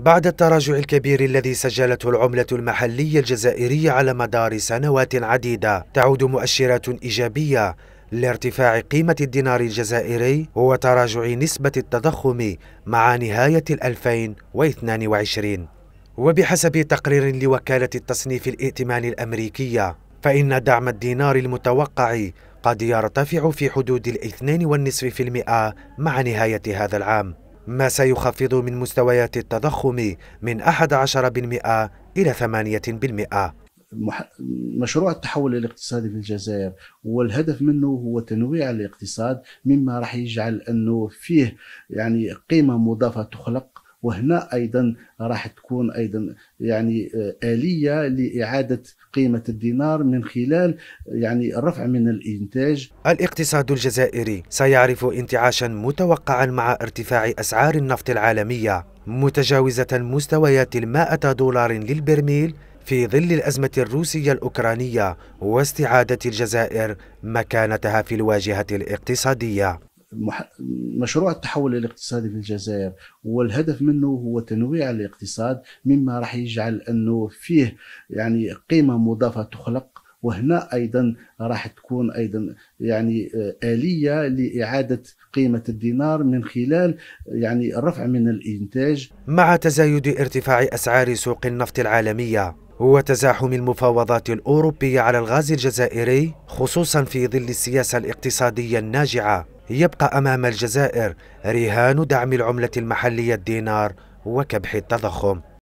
بعد التراجع الكبير الذي سجلته العملة المحلية الجزائرية على مدار سنوات عديدة تعود مؤشرات إيجابية لارتفاع قيمة الدينار الجزائري وتراجع نسبة التضخم مع نهاية 2022 وبحسب تقرير لوكالة التصنيف الائتماني الأمريكية فإن دعم الدينار المتوقع قد يرتفع في حدود الاثنين والنصف في المئة مع نهاية هذا العام ما سيخفض من مستويات التضخم من 11% إلى 8%. مشروع التحول الاقتصادي في الجزائر والهدف منه هو تنويع الاقتصاد مما راح يجعل انه فيه يعني قيمه مضافه تخلق وهنا ايضا راح تكون ايضا يعني آه، اليه لاعاده قيمه الدينار من خلال يعني الرفع من الانتاج الاقتصاد الجزائري سيعرف انتعاشا متوقعا مع ارتفاع اسعار النفط العالميه متجاوزه مستويات ال دولار للبرميل في ظل الأزمة الروسية الأوكرانية واستعادة الجزائر مكانتها في الواجهة الاقتصادية مشروع التحول الاقتصادي في الجزائر والهدف منه هو تنويع الاقتصاد مما راح يجعل انه فيه يعني قيمه مضافه تخلق وهنا ايضا راح تكون ايضا يعني آه، اليه لاعاده قيمه الدينار من خلال يعني الرفع من الانتاج مع تزايد ارتفاع اسعار سوق النفط العالميه وتزاحم المفاوضات الاوروبيه على الغاز الجزائري خصوصا في ظل السياسه الاقتصاديه الناجعه يبقى أمام الجزائر رهان دعم العملة المحلية الدينار وكبح التضخم